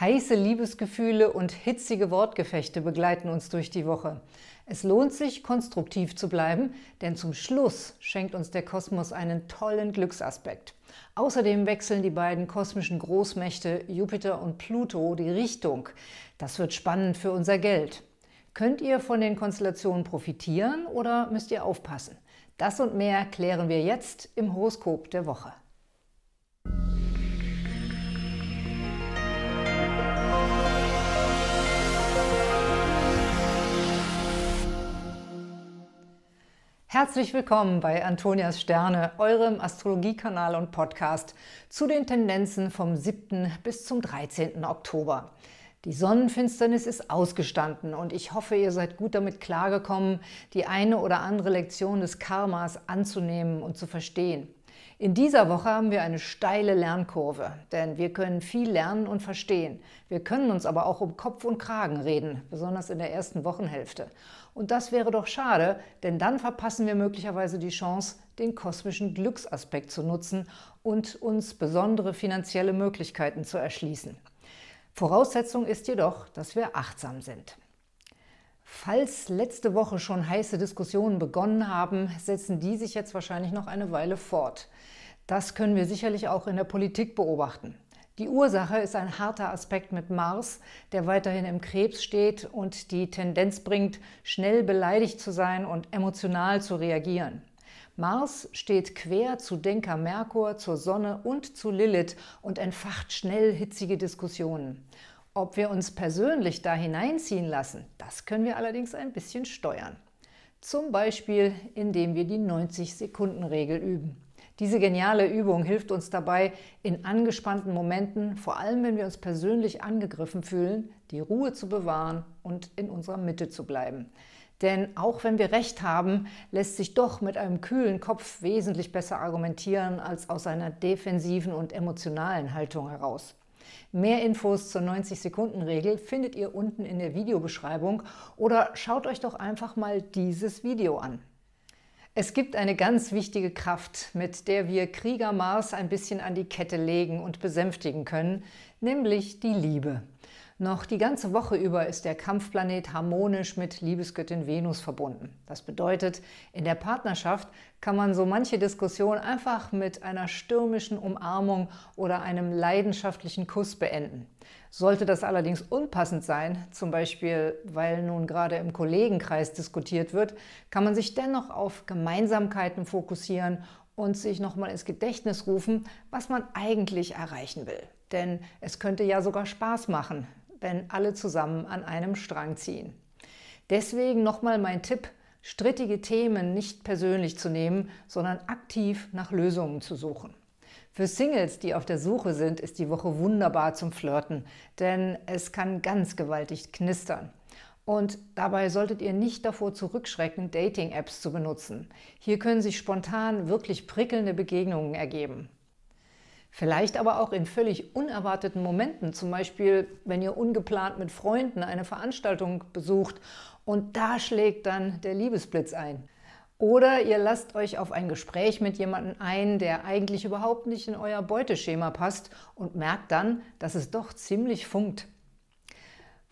Heiße Liebesgefühle und hitzige Wortgefechte begleiten uns durch die Woche. Es lohnt sich, konstruktiv zu bleiben, denn zum Schluss schenkt uns der Kosmos einen tollen Glücksaspekt. Außerdem wechseln die beiden kosmischen Großmächte Jupiter und Pluto die Richtung. Das wird spannend für unser Geld. Könnt ihr von den Konstellationen profitieren oder müsst ihr aufpassen? Das und mehr klären wir jetzt im Horoskop der Woche. Herzlich willkommen bei Antonias Sterne, eurem Astrologiekanal und Podcast zu den Tendenzen vom 7. bis zum 13. Oktober. Die Sonnenfinsternis ist ausgestanden und ich hoffe, ihr seid gut damit klargekommen, die eine oder andere Lektion des Karmas anzunehmen und zu verstehen. In dieser Woche haben wir eine steile Lernkurve, denn wir können viel lernen und verstehen. Wir können uns aber auch um Kopf und Kragen reden, besonders in der ersten Wochenhälfte. Und das wäre doch schade, denn dann verpassen wir möglicherweise die Chance, den kosmischen Glücksaspekt zu nutzen und uns besondere finanzielle Möglichkeiten zu erschließen. Voraussetzung ist jedoch, dass wir achtsam sind. Falls letzte Woche schon heiße Diskussionen begonnen haben, setzen die sich jetzt wahrscheinlich noch eine Weile fort. Das können wir sicherlich auch in der Politik beobachten. Die Ursache ist ein harter Aspekt mit Mars, der weiterhin im Krebs steht und die Tendenz bringt, schnell beleidigt zu sein und emotional zu reagieren. Mars steht quer zu Denker Merkur, zur Sonne und zu Lilith und entfacht schnell hitzige Diskussionen. Ob wir uns persönlich da hineinziehen lassen, das können wir allerdings ein bisschen steuern. Zum Beispiel, indem wir die 90-Sekunden-Regel üben. Diese geniale Übung hilft uns dabei, in angespannten Momenten, vor allem wenn wir uns persönlich angegriffen fühlen, die Ruhe zu bewahren und in unserer Mitte zu bleiben. Denn auch wenn wir recht haben, lässt sich doch mit einem kühlen Kopf wesentlich besser argumentieren als aus einer defensiven und emotionalen Haltung heraus. Mehr Infos zur 90-Sekunden-Regel findet ihr unten in der Videobeschreibung oder schaut euch doch einfach mal dieses Video an. Es gibt eine ganz wichtige Kraft, mit der wir Krieger Mars ein bisschen an die Kette legen und besänftigen können, nämlich die Liebe. Noch die ganze Woche über ist der Kampfplanet harmonisch mit Liebesgöttin Venus verbunden. Das bedeutet, in der Partnerschaft kann man so manche Diskussion einfach mit einer stürmischen Umarmung oder einem leidenschaftlichen Kuss beenden. Sollte das allerdings unpassend sein, zum Beispiel weil nun gerade im Kollegenkreis diskutiert wird, kann man sich dennoch auf Gemeinsamkeiten fokussieren und sich nochmal ins Gedächtnis rufen, was man eigentlich erreichen will. Denn es könnte ja sogar Spaß machen, wenn alle zusammen an einem Strang ziehen. Deswegen nochmal mein Tipp, strittige Themen nicht persönlich zu nehmen, sondern aktiv nach Lösungen zu suchen. Für Singles, die auf der Suche sind, ist die Woche wunderbar zum Flirten, denn es kann ganz gewaltig knistern. Und dabei solltet ihr nicht davor zurückschrecken, Dating-Apps zu benutzen. Hier können sich spontan wirklich prickelnde Begegnungen ergeben. Vielleicht aber auch in völlig unerwarteten Momenten, zum Beispiel wenn ihr ungeplant mit Freunden eine Veranstaltung besucht und da schlägt dann der Liebesblitz ein. Oder ihr lasst euch auf ein Gespräch mit jemandem ein, der eigentlich überhaupt nicht in euer Beuteschema passt und merkt dann, dass es doch ziemlich funkt.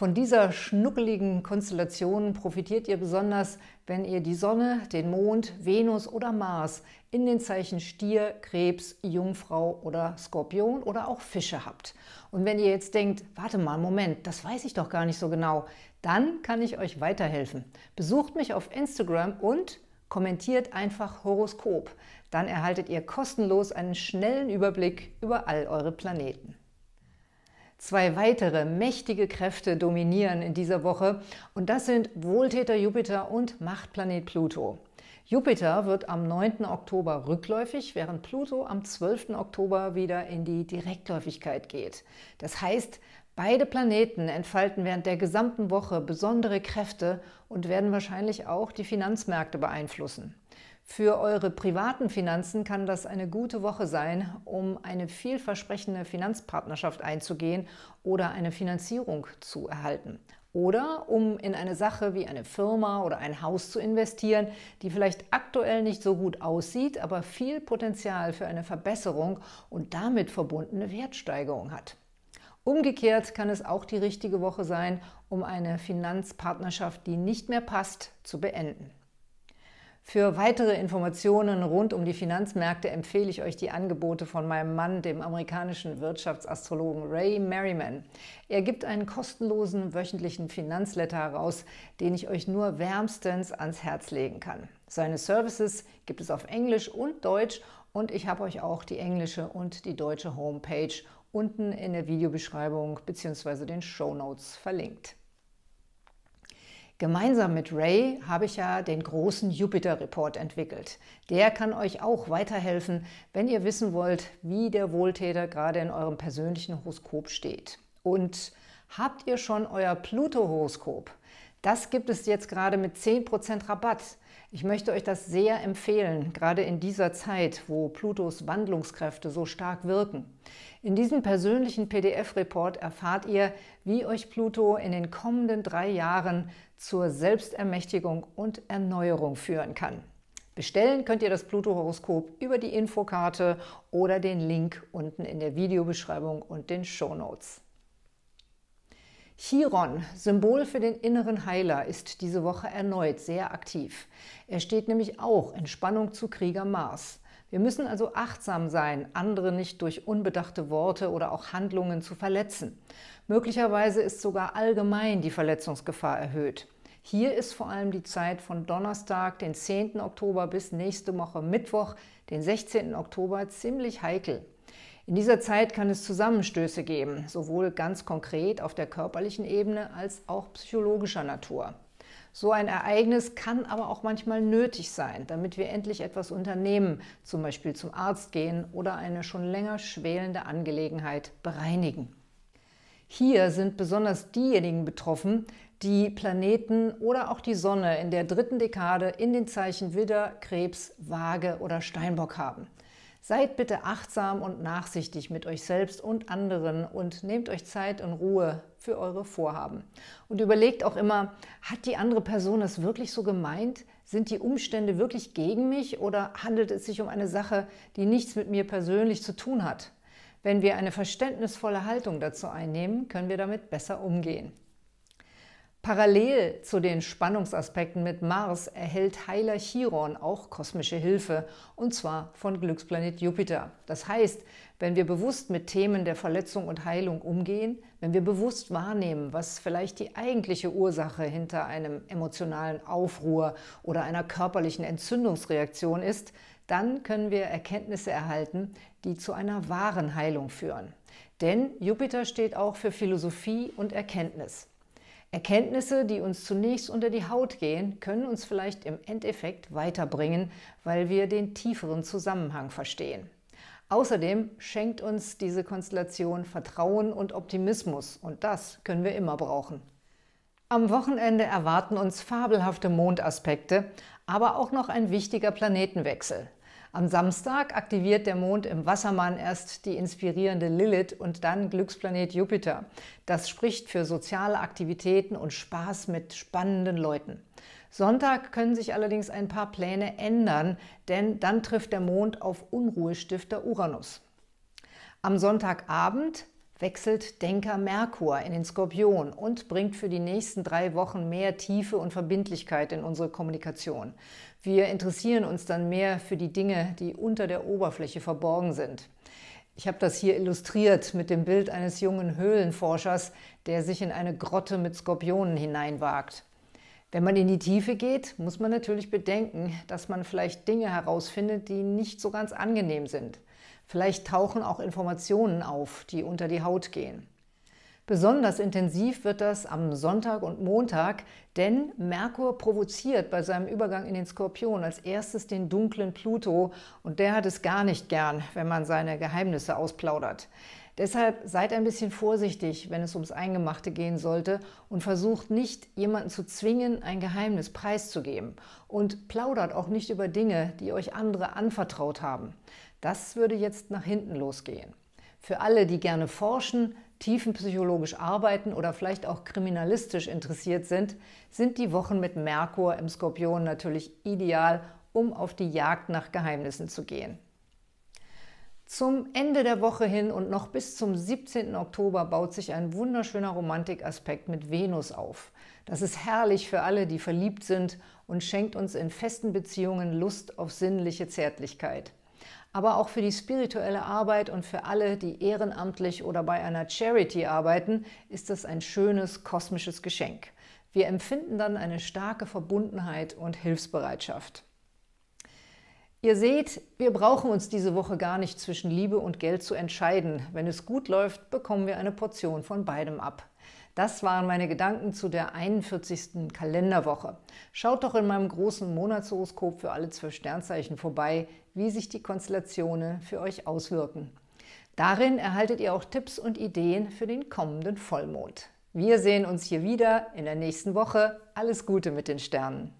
Von dieser schnuckeligen Konstellation profitiert ihr besonders, wenn ihr die Sonne, den Mond, Venus oder Mars in den Zeichen Stier, Krebs, Jungfrau oder Skorpion oder auch Fische habt. Und wenn ihr jetzt denkt, warte mal, Moment, das weiß ich doch gar nicht so genau, dann kann ich euch weiterhelfen. Besucht mich auf Instagram und kommentiert einfach Horoskop. Dann erhaltet ihr kostenlos einen schnellen Überblick über all eure Planeten. Zwei weitere mächtige Kräfte dominieren in dieser Woche und das sind Wohltäter Jupiter und Machtplanet Pluto. Jupiter wird am 9. Oktober rückläufig, während Pluto am 12. Oktober wieder in die Direktläufigkeit geht. Das heißt, Beide Planeten entfalten während der gesamten Woche besondere Kräfte und werden wahrscheinlich auch die Finanzmärkte beeinflussen. Für eure privaten Finanzen kann das eine gute Woche sein, um eine vielversprechende Finanzpartnerschaft einzugehen oder eine Finanzierung zu erhalten. Oder um in eine Sache wie eine Firma oder ein Haus zu investieren, die vielleicht aktuell nicht so gut aussieht, aber viel Potenzial für eine Verbesserung und damit verbundene Wertsteigerung hat. Umgekehrt kann es auch die richtige Woche sein, um eine Finanzpartnerschaft, die nicht mehr passt, zu beenden. Für weitere Informationen rund um die Finanzmärkte empfehle ich euch die Angebote von meinem Mann, dem amerikanischen Wirtschaftsastrologen Ray Merriman. Er gibt einen kostenlosen wöchentlichen Finanzletter heraus, den ich euch nur wärmstens ans Herz legen kann. Seine Services gibt es auf Englisch und Deutsch und ich habe euch auch die englische und die deutsche Homepage unten in der Videobeschreibung bzw. den Show Notes verlinkt. Gemeinsam mit Ray habe ich ja den großen Jupiter-Report entwickelt. Der kann euch auch weiterhelfen, wenn ihr wissen wollt, wie der Wohltäter gerade in eurem persönlichen Horoskop steht. Und habt ihr schon euer Pluto-Horoskop? Das gibt es jetzt gerade mit 10% Rabatt. Ich möchte euch das sehr empfehlen, gerade in dieser Zeit, wo Plutos Wandlungskräfte so stark wirken. In diesem persönlichen PDF-Report erfahrt ihr, wie euch Pluto in den kommenden drei Jahren zur Selbstermächtigung und Erneuerung führen kann. Bestellen könnt ihr das Pluto-Horoskop über die Infokarte oder den Link unten in der Videobeschreibung und den Show Notes. Chiron, Symbol für den inneren Heiler, ist diese Woche erneut sehr aktiv. Er steht nämlich auch in Spannung zu Krieger Mars. Wir müssen also achtsam sein, andere nicht durch unbedachte Worte oder auch Handlungen zu verletzen. Möglicherweise ist sogar allgemein die Verletzungsgefahr erhöht. Hier ist vor allem die Zeit von Donnerstag, den 10. Oktober bis nächste Woche Mittwoch, den 16. Oktober ziemlich heikel. In dieser Zeit kann es Zusammenstöße geben, sowohl ganz konkret auf der körperlichen Ebene als auch psychologischer Natur. So ein Ereignis kann aber auch manchmal nötig sein, damit wir endlich etwas unternehmen, zum Beispiel zum Arzt gehen oder eine schon länger schwelende Angelegenheit bereinigen. Hier sind besonders diejenigen betroffen, die Planeten oder auch die Sonne in der dritten Dekade in den Zeichen Widder, Krebs, Waage oder Steinbock haben. Seid bitte achtsam und nachsichtig mit euch selbst und anderen und nehmt euch Zeit und Ruhe für eure Vorhaben. Und überlegt auch immer, hat die andere Person das wirklich so gemeint? Sind die Umstände wirklich gegen mich oder handelt es sich um eine Sache, die nichts mit mir persönlich zu tun hat? Wenn wir eine verständnisvolle Haltung dazu einnehmen, können wir damit besser umgehen. Parallel zu den Spannungsaspekten mit Mars erhält Heiler Chiron auch kosmische Hilfe, und zwar von Glücksplanet Jupiter. Das heißt, wenn wir bewusst mit Themen der Verletzung und Heilung umgehen, wenn wir bewusst wahrnehmen, was vielleicht die eigentliche Ursache hinter einem emotionalen Aufruhr oder einer körperlichen Entzündungsreaktion ist, dann können wir Erkenntnisse erhalten, die zu einer wahren Heilung führen. Denn Jupiter steht auch für Philosophie und Erkenntnis. Erkenntnisse, die uns zunächst unter die Haut gehen, können uns vielleicht im Endeffekt weiterbringen, weil wir den tieferen Zusammenhang verstehen. Außerdem schenkt uns diese Konstellation Vertrauen und Optimismus und das können wir immer brauchen. Am Wochenende erwarten uns fabelhafte Mondaspekte, aber auch noch ein wichtiger Planetenwechsel. Am Samstag aktiviert der Mond im Wassermann erst die inspirierende Lilith und dann Glücksplanet Jupiter. Das spricht für soziale Aktivitäten und Spaß mit spannenden Leuten. Sonntag können sich allerdings ein paar Pläne ändern, denn dann trifft der Mond auf Unruhestifter Uranus. Am Sonntagabend wechselt Denker Merkur in den Skorpion und bringt für die nächsten drei Wochen mehr Tiefe und Verbindlichkeit in unsere Kommunikation. Wir interessieren uns dann mehr für die Dinge, die unter der Oberfläche verborgen sind. Ich habe das hier illustriert mit dem Bild eines jungen Höhlenforschers, der sich in eine Grotte mit Skorpionen hineinwagt. Wenn man in die Tiefe geht, muss man natürlich bedenken, dass man vielleicht Dinge herausfindet, die nicht so ganz angenehm sind. Vielleicht tauchen auch Informationen auf, die unter die Haut gehen. Besonders intensiv wird das am Sonntag und Montag, denn Merkur provoziert bei seinem Übergang in den Skorpion als erstes den dunklen Pluto und der hat es gar nicht gern, wenn man seine Geheimnisse ausplaudert. Deshalb seid ein bisschen vorsichtig, wenn es ums Eingemachte gehen sollte und versucht nicht, jemanden zu zwingen, ein Geheimnis preiszugeben. Und plaudert auch nicht über Dinge, die euch andere anvertraut haben. Das würde jetzt nach hinten losgehen. Für alle, die gerne forschen, tiefenpsychologisch arbeiten oder vielleicht auch kriminalistisch interessiert sind, sind die Wochen mit Merkur im Skorpion natürlich ideal, um auf die Jagd nach Geheimnissen zu gehen. Zum Ende der Woche hin und noch bis zum 17. Oktober baut sich ein wunderschöner Romantikaspekt mit Venus auf. Das ist herrlich für alle, die verliebt sind und schenkt uns in festen Beziehungen Lust auf sinnliche Zärtlichkeit. Aber auch für die spirituelle Arbeit und für alle, die ehrenamtlich oder bei einer Charity arbeiten, ist das ein schönes kosmisches Geschenk. Wir empfinden dann eine starke Verbundenheit und Hilfsbereitschaft. Ihr seht, wir brauchen uns diese Woche gar nicht zwischen Liebe und Geld zu entscheiden. Wenn es gut läuft, bekommen wir eine Portion von beidem ab. Das waren meine Gedanken zu der 41. Kalenderwoche. Schaut doch in meinem großen Monatshoroskop für alle zwölf Sternzeichen vorbei, wie sich die Konstellationen für euch auswirken. Darin erhaltet ihr auch Tipps und Ideen für den kommenden Vollmond. Wir sehen uns hier wieder in der nächsten Woche. Alles Gute mit den Sternen.